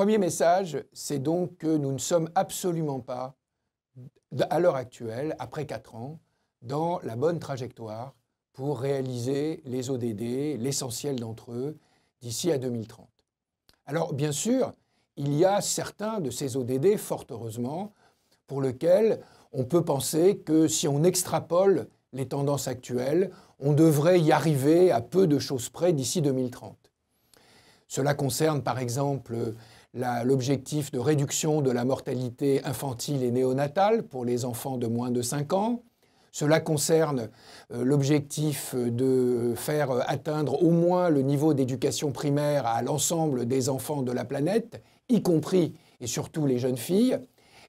premier message, c'est donc que nous ne sommes absolument pas, à l'heure actuelle, après quatre ans, dans la bonne trajectoire pour réaliser les ODD, l'essentiel d'entre eux, d'ici à 2030. Alors, bien sûr, il y a certains de ces ODD, fort heureusement, pour lesquels on peut penser que si on extrapole les tendances actuelles, on devrait y arriver à peu de choses près d'ici 2030. Cela concerne par exemple l'objectif de réduction de la mortalité infantile et néonatale pour les enfants de moins de 5 ans. Cela concerne euh, l'objectif euh, de faire euh, atteindre au moins le niveau d'éducation primaire à l'ensemble des enfants de la planète, y compris et surtout les jeunes filles.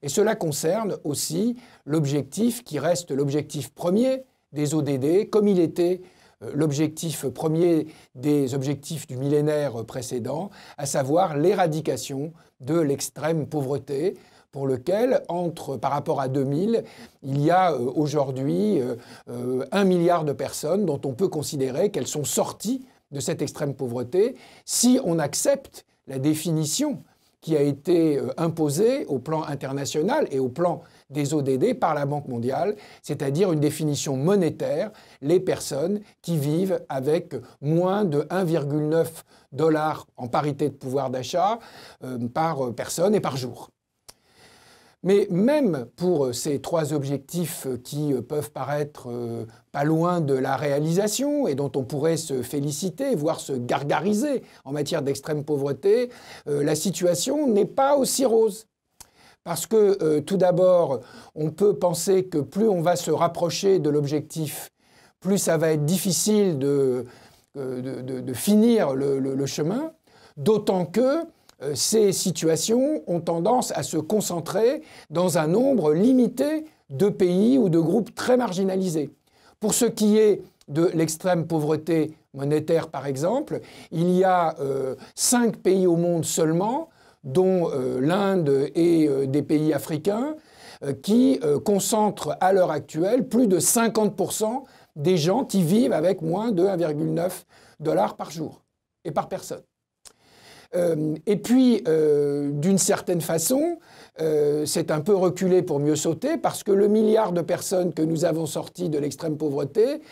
Et cela concerne aussi l'objectif qui reste l'objectif premier des ODD, comme il était l'objectif premier des objectifs du millénaire précédent, à savoir l'éradication de l'extrême pauvreté, pour lequel, entre, par rapport à 2000, il y a euh, aujourd'hui euh, euh, un milliard de personnes dont on peut considérer qu'elles sont sorties de cette extrême pauvreté si on accepte la définition qui a été imposée au plan international et au plan des ODD par la Banque mondiale, c'est-à-dire une définition monétaire, les personnes qui vivent avec moins de 1,9 dollars en parité de pouvoir d'achat euh, par personne et par jour. Mais même pour euh, ces trois objectifs qui euh, peuvent paraître pas loin de la réalisation et dont on pourrait se féliciter, voire se gargariser en matière d'extrême pauvreté, la situation n'est pas aussi rose. Parce que euh, tout d'abord, on peut penser que plus on va se rapprocher de l'objectif, plus ça va être difficile de, euh, finir le, chemin, d'autant que euh, ces situations ont tendance à se concentrer dans un nombre limité de pays ou de groupes très marginalisés. Pour ce qui est de l'extrême pauvreté monétaire, par exemple, il y a cinq pays au monde seulement dont euh, l'Inde et euh, des pays africains, euh, qui concentrent à l'heure actuelle plus de 50% des gens qui vivent avec moins de 1,9 dollars par jour et par personne. et puis, d'une certaine façon, c'est un peu reculé pour mieux sauter parce que le milliard de personnes que nous avons sorties de l'extrême pauvreté,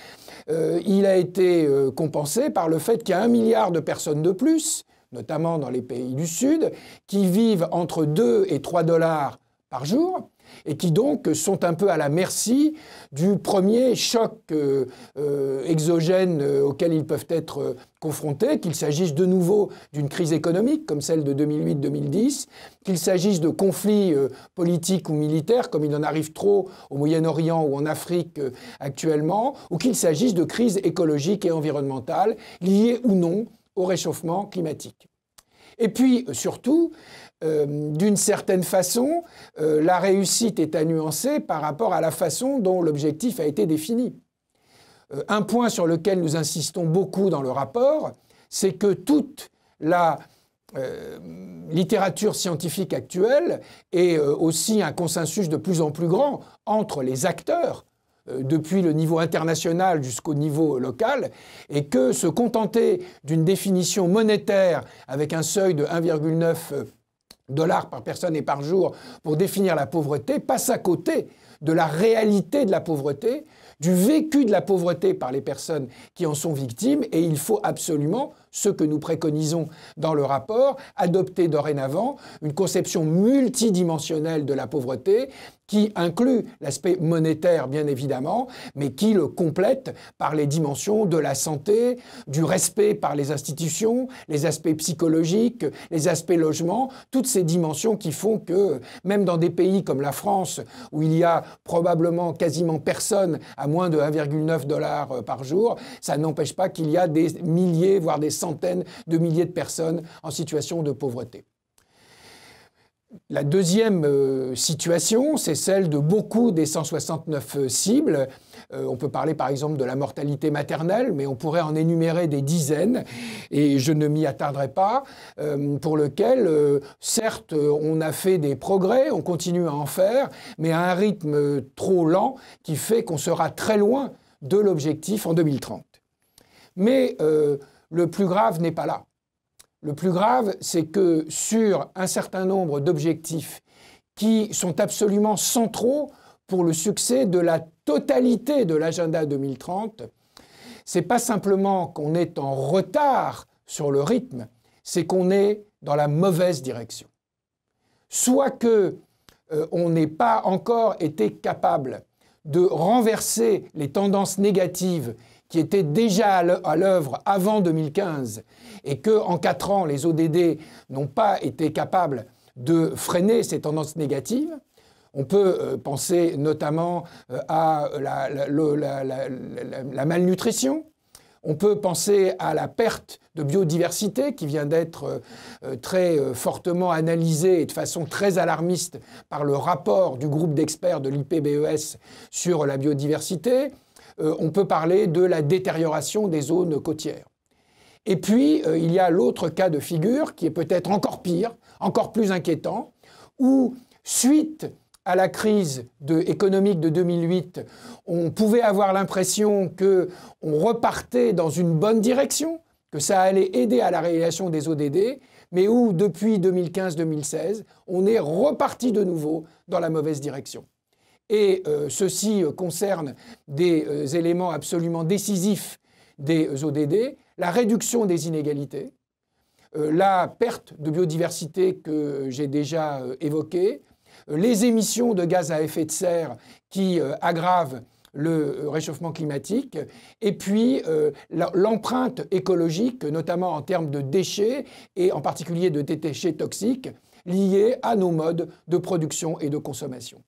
il a été compensé par le fait qu'il y a un milliard de personnes de plus notamment dans les pays du Sud, qui vivent entre 2 et 3 dollars par jour et qui donc sont un peu à la merci du premier choc euh, euh, exogène euh, auquel ils peuvent être confrontés, qu'il s'agisse de nouveau d'une crise économique comme celle de 2008-2010, qu'il s'agisse de conflits politiques ou militaires comme il en arrive trop au Moyen-Orient ou en Afrique actuellement, ou qu'il s'agisse de crises écologiques et environnementales liées ou non au réchauffement climatique. Et puis, euh, surtout, euh, d'une certaine façon, euh, la réussite est à nuancer par rapport à la façon dont l'objectif a été défini. un point sur lequel nous insistons beaucoup dans le rapport, c'est que toute la littérature scientifique actuelle et aussi un consensus de plus en plus grand entre les acteurs euh, depuis le niveau international jusqu'au niveau local, et que se contenter d'une définition monétaire avec un seuil de 1,9 euh, dollars par personne et par jour pour définir la pauvreté passe à côté de la réalité de la pauvreté, du vécu de la pauvreté par les personnes qui en sont victimes, et il faut absolument ce que nous préconisons dans le rapport, adopter dorénavant une conception multidimensionnelle de la pauvreté qui inclut l'aspect monétaire bien évidemment, mais qui le complète par les dimensions de la santé, du respect par les institutions, les aspects psychologiques, les aspects logement, toutes ces dimensions qui font que même dans des pays comme la France, où il y a probablement quasiment personne à moins de 1,9 dollars euh, par jour, ça n'empêche pas qu'il y a des milliers, voire des centaines de milliers de personnes en situation de pauvreté. La deuxième euh, situation, c'est celle de beaucoup des 169 euh, cibles. Euh, on peut parler par exemple de la mortalité maternelle, mais on pourrait en énumérer des dizaines, et je ne m'y attarderai pas, pour lequel, certes, on a fait des progrès, on continue à en faire, mais à un rythme trop lent qui fait qu'on sera très loin de l'objectif en 2030. Mais le plus grave n'est pas là. Le plus grave, c'est que sur un certain nombre d'objectifs qui sont absolument centraux pour le succès de la totalité de l'agenda 2030, c'est pas simplement qu'on est en retard sur le rythme, c'est qu'on est dans la mauvaise direction. Soit que euh, on n'ait pas encore été capable de renverser les tendances négatives qui était déjà à l'œuvre avant 2015 et que en quatre ans les ODD n'ont pas été capables de freiner ces tendances négatives. On peut euh, penser notamment euh, à la, malnutrition. On peut penser à la perte de biodiversité qui vient d'être euh, très fortement analysée et de façon très alarmiste par le rapport du groupe d'experts de l'IPBES sur la biodiversité. Euh, on peut parler de la détérioration des zones côtières. Et puis, euh, il y a l'autre cas de figure qui est peut-être encore pire, encore plus inquiétant, où, suite à la crise de, économique de 2008, on pouvait avoir l'impression que on repartait dans une bonne direction, que ça allait aider à la réalisation des ODD, mais où depuis 2015-2016, on est reparti de nouveau dans la mauvaise direction. Et euh, ceci euh, concerne des euh, éléments absolument décisifs des ODD, la réduction des inégalités, la perte de biodiversité que j'ai déjà évoquée, les émissions de gaz à effet de serre qui aggravent le réchauffement climatique, et puis l'empreinte écologique, notamment en termes de déchets, et en particulier de déchets toxiques, liés à nos modes de production et de consommation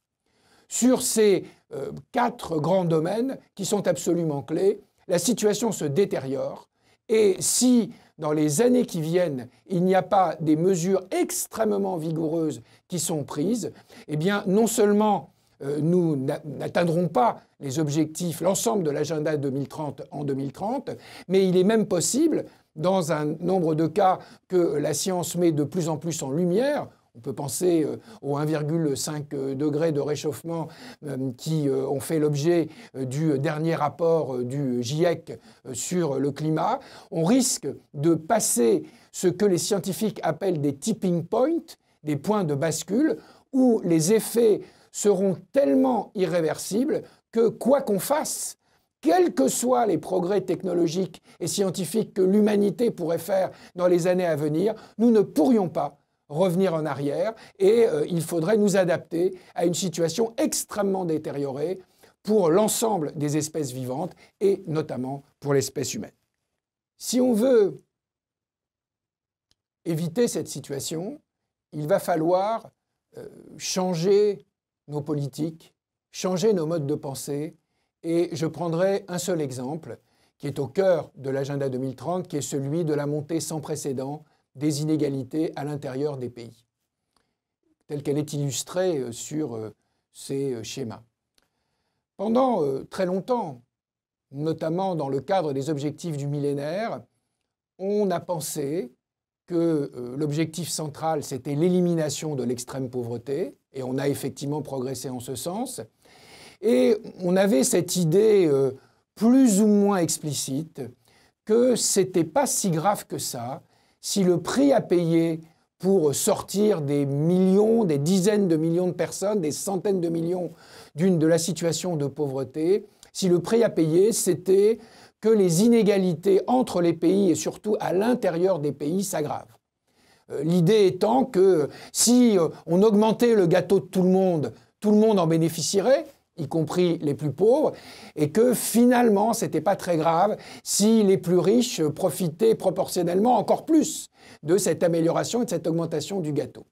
sur ces euh, quatre grands domaines qui sont absolument clés, la situation se détériore. Et si dans les années qui viennent, il n'y a pas des mesures extrêmement vigoureuses qui sont prises, eh bien non seulement euh, nous n'atteindrons pas les objectifs, l'ensemble de l'agenda 2030 en 2030, mais il est même possible, dans un nombre de cas que la science met de plus en plus en lumière, on peut penser euh, aux 1,5 euh, degrés de réchauffement euh, qui ont fait l'objet du dernier rapport du GIEC sur le climat. On risque de passer ce que les scientifiques appellent des tipping points, des points de bascule, où les effets seront tellement irréversibles que quoi qu'on fasse, quels que soient les progrès technologiques et scientifiques que l'humanité pourrait faire dans les années à venir, nous ne pourrions pas revenir en arrière et euh, il faudrait nous adapter à une situation extrêmement détériorée pour l'ensemble des espèces vivantes et notamment pour l'espèce humaine. Si on veut éviter cette situation, il va falloir euh, changer nos politiques, changer nos modes de pensée. Et je prendrai un seul exemple qui est au cœur de l'agenda 2030, qui est celui de la montée sans précédent des inégalités à l'intérieur des pays, telle qu'elle est illustrée euh, sur euh, ces euh, schémas. Pendant très longtemps, notamment dans le cadre des objectifs du millénaire, on a pensé que l'objectif central, c'était l'élimination de l'extrême pauvreté, et on a effectivement progressé en ce sens. Et on avait cette idée plus ou moins explicite que ce n'était pas si grave que ça si le prix à payer pour sortir des millions, des dizaines de millions de personnes, des centaines de millions d'une de la situation de pauvreté, si le prix à payer, c'était que les inégalités entre les pays et surtout à l'intérieur des pays s'aggravent. Euh, l'idée étant que si euh, on augmentait le gâteau de tout le monde, tout le monde en bénéficierait, y compris les plus pauvres, et que finalement, c'était pas très grave si les plus riches profitaient proportionnellement encore plus de cette amélioration et de cette augmentation du gâteau.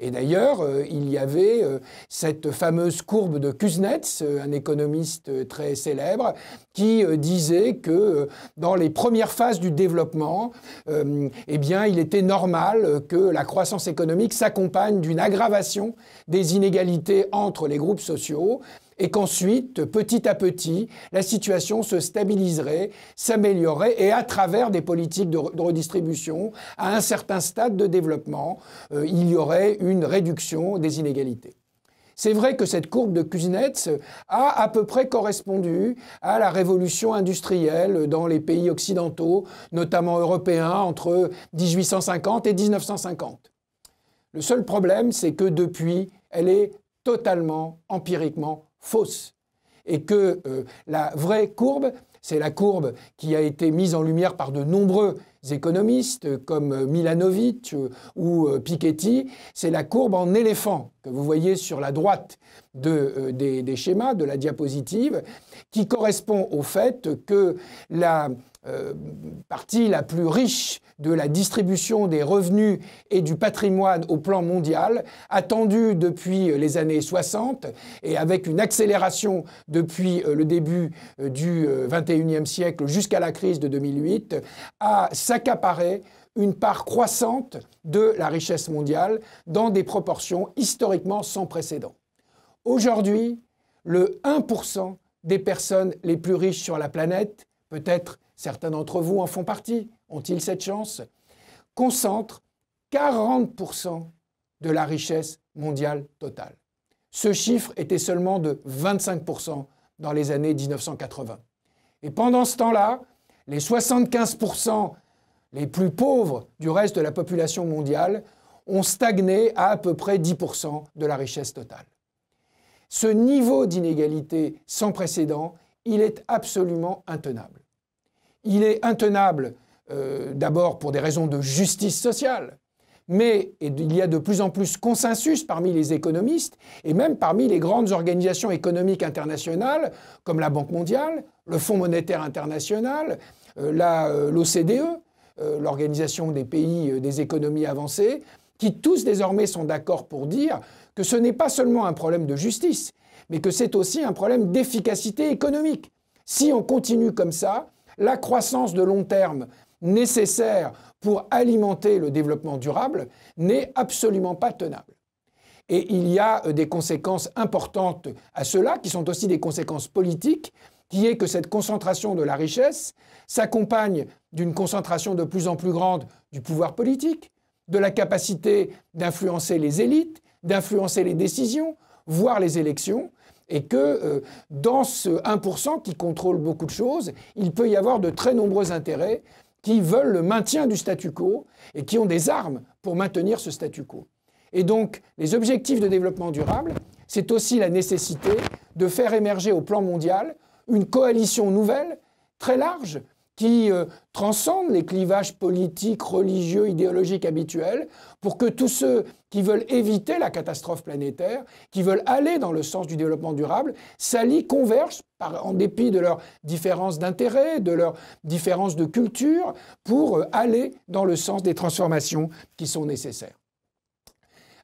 Et d'ailleurs, euh, il y avait euh, cette fameuse courbe de Kuznets, euh, un économiste très célèbre, qui disait que dans les premières phases du développement, eh bien, il était normal que la croissance économique s'accompagne d'une aggravation des inégalités entre les groupes sociaux et qu'ensuite, petit à petit, la situation se stabiliserait, s'améliorerait et à travers des politiques de, redistribution, à un certain stade de développement, euh, il y aurait une réduction des inégalités. C'est vrai que cette courbe de Kuznets a à peu près correspondu à la révolution industrielle dans les pays occidentaux, notamment européens, entre 1850 et 1950. Le seul problème, c'est que depuis, elle est totalement empiriquement fausse. Et que euh, la vraie courbe, c'est la courbe qui a été mise en lumière par de nombreux économistes comme Milanovic ou euh, Piketty, c'est la courbe en éléphant que vous voyez sur la droite de, euh, des, schémas, de la diapositive, qui correspond au fait que la euh, partie la plus riche de la distribution des revenus et du patrimoine au plan mondial, attendue depuis les années 60 et avec une accélération depuis le début du 21e siècle jusqu'à la crise de 2008, a s'accaparer une part croissante de la richesse mondiale dans des proportions historiquement sans précédent. Aujourd'hui, le 1% des personnes les plus riches sur la planète, peut-être certains d'entre vous en font partie, ont-ils cette chance, concentre 40% de la richesse mondiale totale. Ce chiffre était seulement de 25% dans les années 1980. Et pendant ce temps-là, les 75% les plus pauvres du reste de la population mondiale, ont stagné à à peu près 10% de la richesse totale. Ce niveau d'inégalité sans précédent, il est absolument intenable. Il est intenable euh, d'abord pour des raisons de justice sociale, mais il y a de plus en plus consensus parmi les économistes et même parmi les grandes organisations économiques internationales comme la Banque mondiale, le Fonds monétaire international, euh, euh, l'OCDE, euh, l'organisation des pays euh, des économies avancées, qui tous désormais sont d'accord pour dire que ce n'est pas seulement un problème de justice, mais que c'est aussi un problème d'efficacité économique. Si on continue comme ça, la croissance de long terme nécessaire pour alimenter le développement durable n'est absolument pas tenable. Et il y a euh, des conséquences importantes à cela, qui sont aussi des conséquences politiques, qui est que cette concentration de la richesse s'accompagne d'une concentration de plus en plus grande du pouvoir politique, de la capacité d'influencer les élites, d'influencer les décisions, voire les élections, et que euh, dans ce 1% qui contrôle beaucoup de choses, il peut y avoir de très nombreux intérêts qui veulent le maintien du statu quo et qui ont des armes pour maintenir ce statu quo. Et donc, les objectifs de développement durable, c'est aussi la nécessité de faire émerger au plan mondial une coalition nouvelle, très large, qui euh, transcendent les clivages politiques, religieux, idéologiques habituels, pour que tous ceux qui veulent éviter la catastrophe planétaire, qui veulent aller dans le sens du développement durable, s'allient, convergent, en dépit de leurs différences d'intérêts, de leurs différences de culture, pour euh, aller dans le sens des transformations qui sont nécessaires.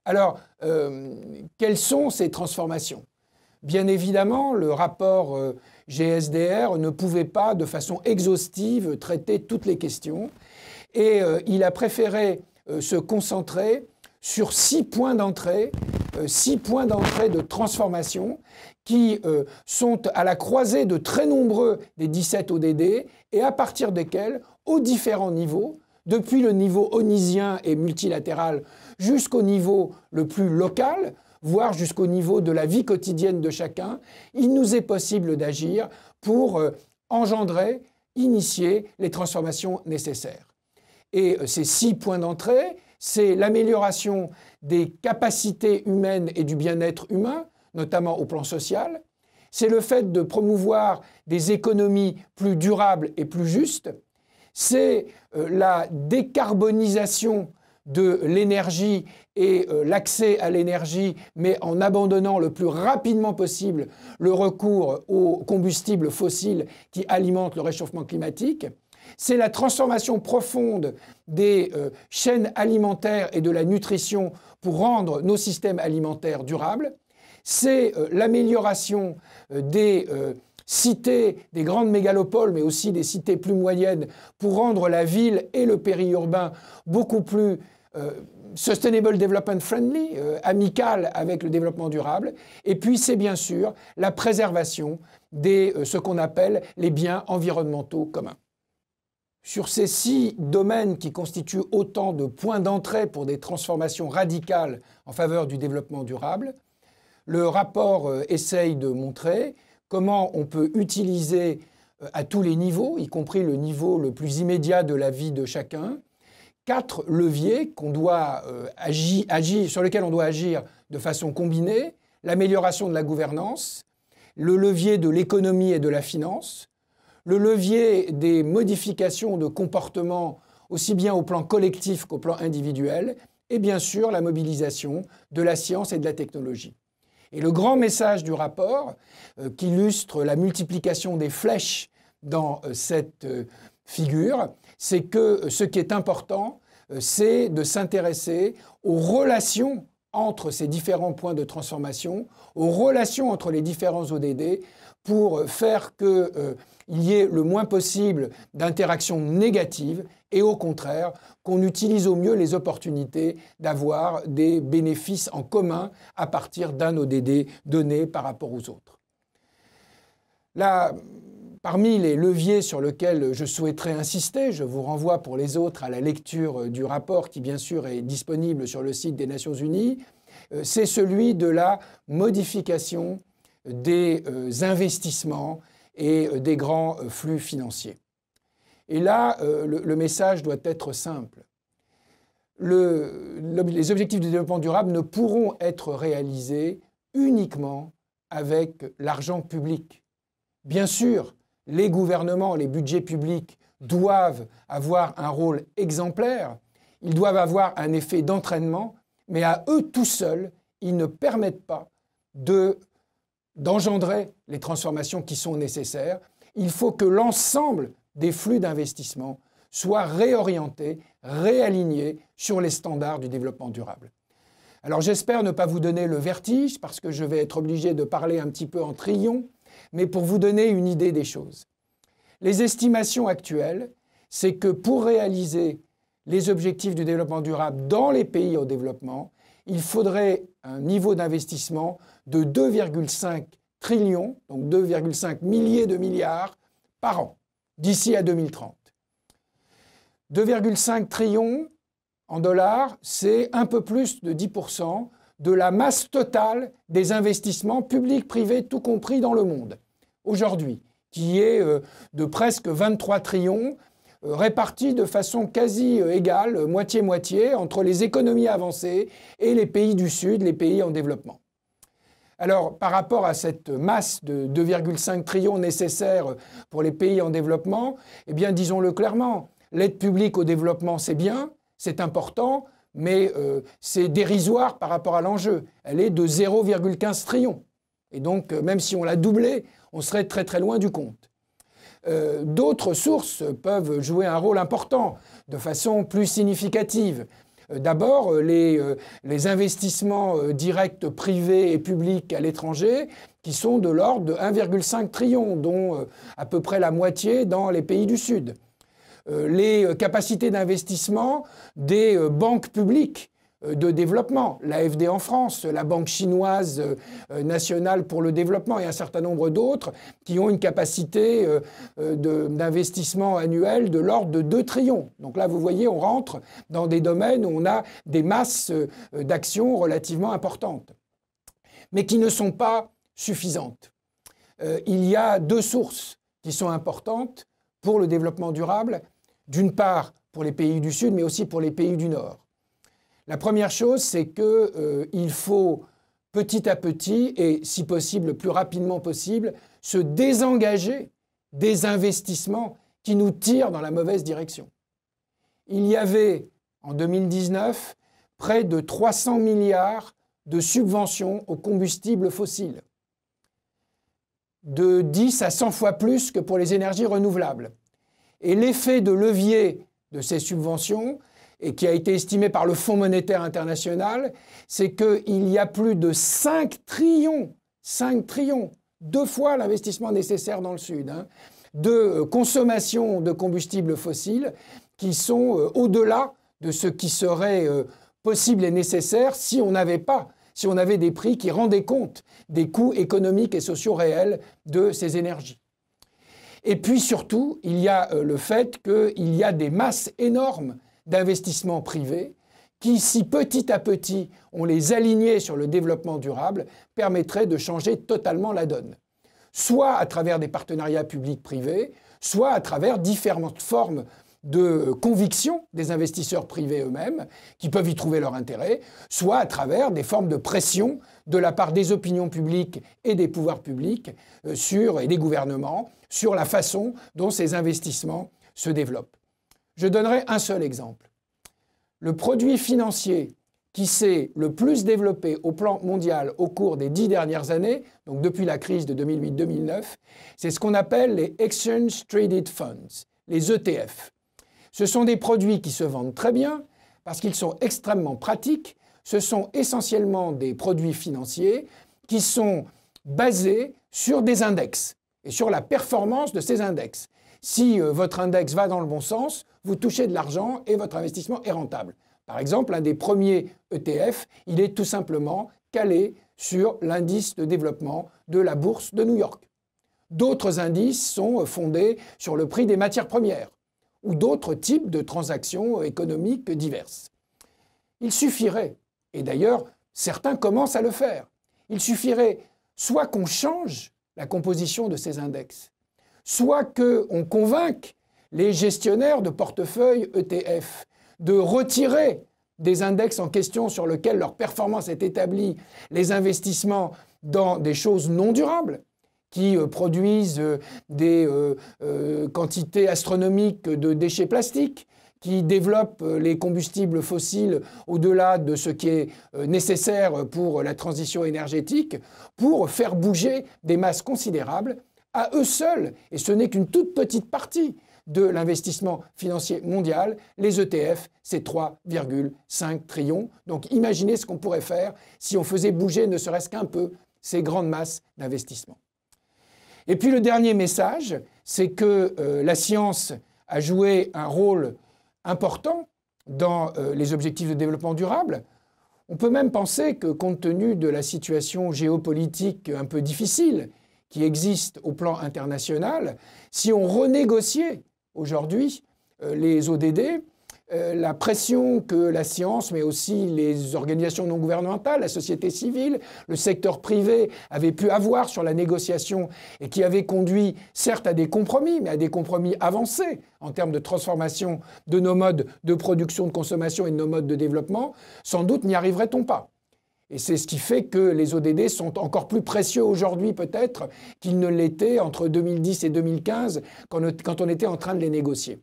Alors, euh, quelles sont ces transformations Bien évidemment, le rapport GSDR ne pouvait pas de façon exhaustive traiter toutes les questions et euh, il a préféré euh, se concentrer sur six points d'entrée, euh, six points d'entrée de transformation qui sont à la croisée de très nombreux des 17 ODD et à partir desquels, aux différents niveaux, depuis le niveau onisien et multilatéral jusqu'au niveau le plus local, voire jusqu'au niveau de la vie quotidienne de chacun, il nous est possible d'agir pour euh, engendrer, initier les transformations nécessaires. Et euh, ces six points d'entrée, c'est l'amélioration des capacités humaines et du bien-être humain, notamment au plan social. C'est le fait de promouvoir des économies plus durables et plus justes. C'est euh, la décarbonisation de l'énergie et euh, l'accès à l'énergie, mais en abandonnant le plus rapidement possible le recours aux combustibles fossiles qui alimentent le réchauffement climatique. C'est la transformation profonde des euh, chaînes alimentaires et de la nutrition pour rendre nos systèmes alimentaires durables. C'est euh, l'amélioration des cité des grandes mégalopoles, mais aussi des cités plus moyennes, pour rendre la ville et le périurbain beaucoup plus euh, sustainable development friendly, euh, amical avec le développement durable. Et puis, c'est bien sûr la préservation des euh, ce qu'on appelle les biens environnementaux communs. Sur ces six domaines qui constituent autant de points d'entrée pour des transformations radicales en faveur du développement durable, le rapport essaye de montrer comment on peut utiliser euh, à tous les niveaux, y compris le niveau le plus immédiat de la vie de chacun, quatre leviers qu'on doit, euh, sur lesquels on doit agir de façon combinée, l'amélioration de la gouvernance, le levier de l'économie et de la finance, le levier des modifications de comportement aussi bien au plan collectif qu'au plan individuel, et bien sûr la mobilisation de la science et de la technologie. Et le grand message du rapport, euh, qui illustre la multiplication des flèches dans euh, cette euh, figure, c'est que ce qui est important, c'est de s'intéresser aux relations entre ces différents points de transformation, aux relations entre les différents ODD, pour faire qu'il y ait le moins possible d'interactions négatives et au contraire qu'on utilise au mieux les opportunités d'avoir des bénéfices en commun à partir d'un ODD donné par rapport aux autres. Là, parmi les leviers sur lesquels je souhaiterais insister, je vous renvoie pour les autres à la lecture du rapport qui bien sûr est disponible sur le site des Nations Unies, euh, c'est celui de la modification des euh, investissements et euh, des grands flux financiers. Et là, euh, le, message doit être simple. les objectifs de développement durable ne pourront être réalisés uniquement avec l'argent public. Bien sûr, les gouvernements, les budgets publics doivent avoir un rôle exemplaire, ils doivent avoir un effet d'entraînement, mais à eux tout seuls, ils ne permettent pas d'engendrer les transformations qui sont nécessaires. Il faut que l'ensemble des flux d'investissement soient réorientés, réalignés sur les standards du développement durable. Alors j'espère ne pas vous donner le vertige, parce que je vais être obligé de parler un petit peu en trillions, mais pour vous donner une idée des choses. Les estimations actuelles, c'est que pour réaliser les objectifs du développement durable dans les pays en développement, il faudrait un niveau d'investissement de 2,5 trillions, donc 2,5 milliers de milliards par an d'ici à 2030. 2,5 trillions en dollars, c'est un peu plus de 10% de la masse totale des investissements publics, privés, tout compris dans le monde, aujourd'hui, qui est euh, de presque 23 trillions, euh, répartis de façon quasi euh, égale, moitié-moitié, entre les économies avancées et les pays du Sud, les pays en développement. Alors, par rapport à cette masse de 2,5 trillions nécessaires pour les pays en développement, eh bien, disons-le clairement, l'aide publique au développement, c'est bien, c'est important, mais euh, c'est dérisoire par rapport à l'enjeu. Elle est de 0,15 trillions. Et donc, euh, même si on l'a doublée, on serait très très loin du compte. Euh, d'autres sources peuvent jouer un rôle important de façon plus significative. Euh, d'abord, euh, euh, les, investissements directs privés et publics à l'étranger, qui sont de l'ordre de 1,5 trillion, dont à peu près la moitié dans les pays du Sud. les capacités d'investissement des banques publiques euh, de développement, l'AFD en France, la Banque chinoise euh, euh, nationale pour le développement et un certain nombre d'autres qui ont une capacité d'investissement annuel de l'ordre de 2 trillions. Donc là, vous voyez, on rentre dans des domaines où on a des masses d'actions relativement importantes, mais qui ne sont pas suffisantes. il y a deux sources qui sont importantes pour le développement durable. D'une part, pour les pays du Sud, mais aussi pour les pays du Nord. La première chose, c'est qu'il euh, faut petit à petit, et si possible le plus rapidement possible, se désengager des investissements qui nous tirent dans la mauvaise direction. Il y avait en 2019 près de 300 milliards de subventions aux combustibles fossiles, de 10 à 100 fois plus que pour les énergies renouvelables. Et l'effet de levier de ces subventions, et qui a été estimé par le Fonds monétaire international, c'est qu'il y a plus de 5 trillions, 5 trillions, deux fois l'investissement nécessaire dans le Sud, hein, de euh, consommation de combustibles fossiles qui sont euh, au-delà de ce qui serait euh, possible et nécessaire si on n'avait pas, si on avait des prix qui rendaient compte des coûts économiques et sociaux réels de ces énergies. Et puis surtout, il y a le fait qu'il y a des masses énormes d'investissements privés qui, si petit à petit on les alignait sur le développement durable, permettrait de changer totalement la donne. Soit à travers des partenariats publics-privés, soit à travers différentes formes de conviction des investisseurs privés eux-mêmes, qui peuvent y trouver leur intérêt, soit à travers des formes de pression de la part des opinions publiques et des pouvoirs publics euh, sur, et des gouvernements sur la façon dont ces investissements se développent. Je donnerai un seul exemple. Le produit financier qui s'est le plus développé au plan mondial au cours des dix dernières années, donc depuis la crise de 2008-2009, c'est ce qu'on appelle les Exchange Traded Funds, les ETF. Ce sont des produits qui se vendent très bien parce qu'ils sont extrêmement pratiques. Ce sont essentiellement des produits financiers qui sont basés sur des index et sur la performance de ces index. Si euh, votre index va dans le bon sens, vous touchez de l'argent et votre investissement est rentable. Par exemple, un des premiers ETF, il est tout simplement calé sur l'indice de développement de la bourse de New York. D'autres indices sont fondés sur le prix des matières premières ou d'autres types de transactions économiques diverses. Il suffirait, et d'ailleurs certains commencent à le faire, il suffirait soit qu'on change la composition de ces index, soit qu'on convainque les gestionnaires de portefeuilles ETF de retirer des index en question sur lesquels leur performance est établie, les investissements dans des choses non durables qui euh, produisent euh, des euh, quantités astronomiques de déchets plastiques, qui développent les combustibles fossiles au-delà de ce qui est nécessaire pour la transition énergétique, pour faire bouger des masses considérables à eux seuls, et ce n'est qu'une toute petite partie de l'investissement financier mondial. Les ETF, c'est 3,5 trillions. Donc imaginez ce qu'on pourrait faire si on faisait bouger ne serait-ce qu'un peu ces grandes masses d'investissement. Et puis le dernier message, c'est que euh, la science a joué un rôle important dans euh, les objectifs de développement durable. On peut même penser que compte tenu de la situation géopolitique un peu difficile qui existe au plan international, si on renégociait aujourd'hui, euh, les ODD, euh, la pression que la science, mais aussi les organisations non gouvernementales, la société civile, le secteur privé avaient pu avoir sur la négociation et qui avait conduit certes à des compromis, mais à des compromis avancés en termes de transformation de nos modes de production, de consommation et de nos modes de développement, sans doute n'y arriverait-on pas. Et c'est ce qui fait que les ODD sont encore plus précieux aujourd'hui peut-être qu'ils ne l'étaient entre 2010 et 2015 quand on était en train de les négocier.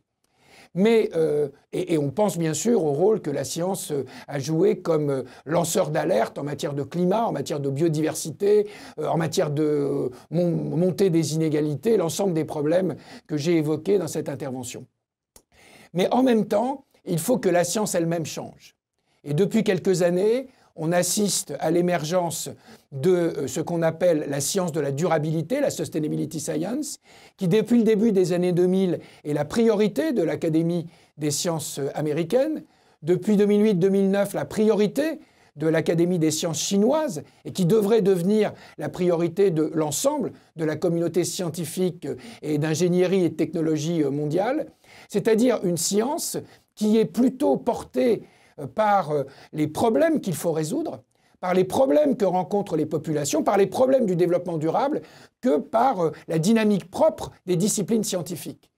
Mais, euh, et, on pense bien sûr au rôle que la science euh, a joué comme euh, lanceur d'alerte en matière de climat, en matière de biodiversité, en matière de montée des inégalités, l'ensemble des problèmes que j'ai évoqués dans cette intervention. Mais en même temps, il faut que la science elle-même change. Et depuis quelques années, on assiste à l'émergence de euh, ce qu'on appelle la science de la durabilité, la sustainability science, qui depuis le début des années 2000 est la priorité de l'Académie des sciences euh, américaines, depuis 2008-2009 la priorité de l'Académie des sciences chinoises et qui devrait devenir la priorité de l'ensemble de la communauté scientifique euh, et d'ingénierie et de technologie mondiale, c'est-à-dire une science qui est plutôt portée par euh, les problèmes qu'il faut résoudre, par les problèmes que rencontrent les populations, par les problèmes du développement durable, que par euh, la dynamique propre des disciplines scientifiques.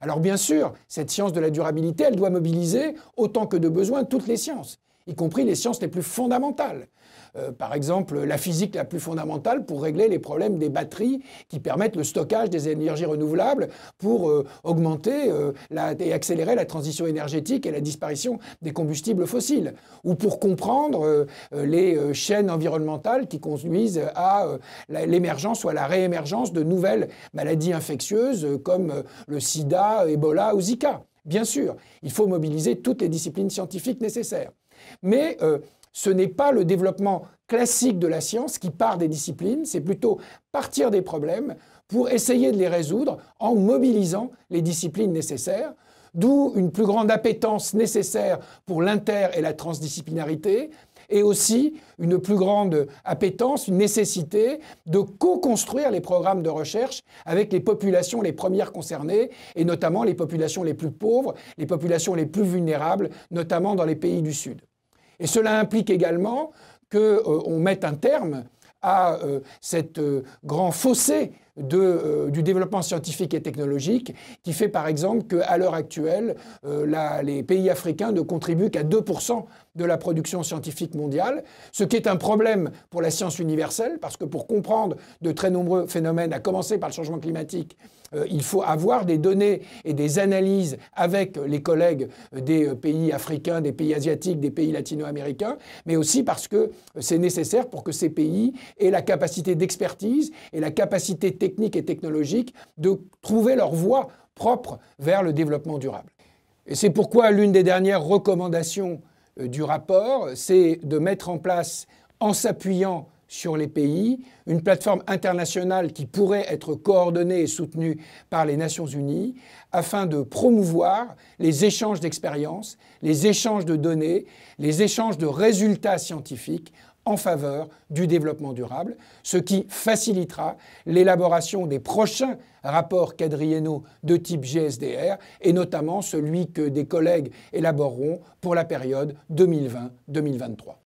Alors bien sûr, cette science de la durabilité, elle doit mobiliser autant que de besoin toutes les sciences y compris les sciences les plus fondamentales. Euh, par exemple, la physique la plus fondamentale pour régler les problèmes des batteries qui permettent le stockage des énergies renouvelables pour euh, augmenter euh, et accélérer la transition énergétique et la disparition des combustibles fossiles. Ou pour comprendre les chaînes environnementales qui conduisent à l'émergence ou à la réémergence de nouvelles maladies infectieuses comme le sida, Ebola ou Zika. Bien sûr, il faut mobiliser toutes les disciplines scientifiques nécessaires mais euh, ce n'est pas le développement classique de la science qui part des disciplines, c'est plutôt partir des problèmes pour essayer de les résoudre en mobilisant les disciplines nécessaires, d'où une plus grande appétence nécessaire pour l'inter et la transdisciplinarité, et aussi une plus grande appétence, une nécessité de co-construire les programmes de recherche avec les populations les premières concernées, et notamment les populations les plus pauvres, les populations les plus vulnérables, notamment dans les pays du Sud. Et cela implique également qu'on euh, mette un terme à euh, cette euh, grand fossé euh, du développement scientifique et technologique, qui fait par exemple qu'à l'heure actuelle, euh, les pays africains ne contribuent qu'à 2% de la production scientifique mondiale, ce qui est un problème pour la science universelle, parce que pour comprendre de très nombreux phénomènes, à commencer par le changement climatique, euh, il faut avoir des données et des analyses avec les collègues des pays africains, des pays asiatiques, des pays latino-américains, mais aussi parce que c'est nécessaire pour que ces pays aient la capacité d'expertise et la capacité technique techniques et technologiques de trouver leur voie propre vers le développement durable. Et c'est pourquoi l'une des dernières recommandations euh, du rapport, c'est de mettre en place, en s'appuyant sur les pays, une plateforme internationale qui pourrait être coordonnée et soutenue par les Nations Unies afin de promouvoir les échanges d'expériences, les échanges de données, les échanges de résultats scientifiques en faveur du développement durable, ce qui facilitera l'élaboration des prochains rapports quadriennaux de type GSDR, et notamment celui que des collègues élaboreront pour la période 2020-2023.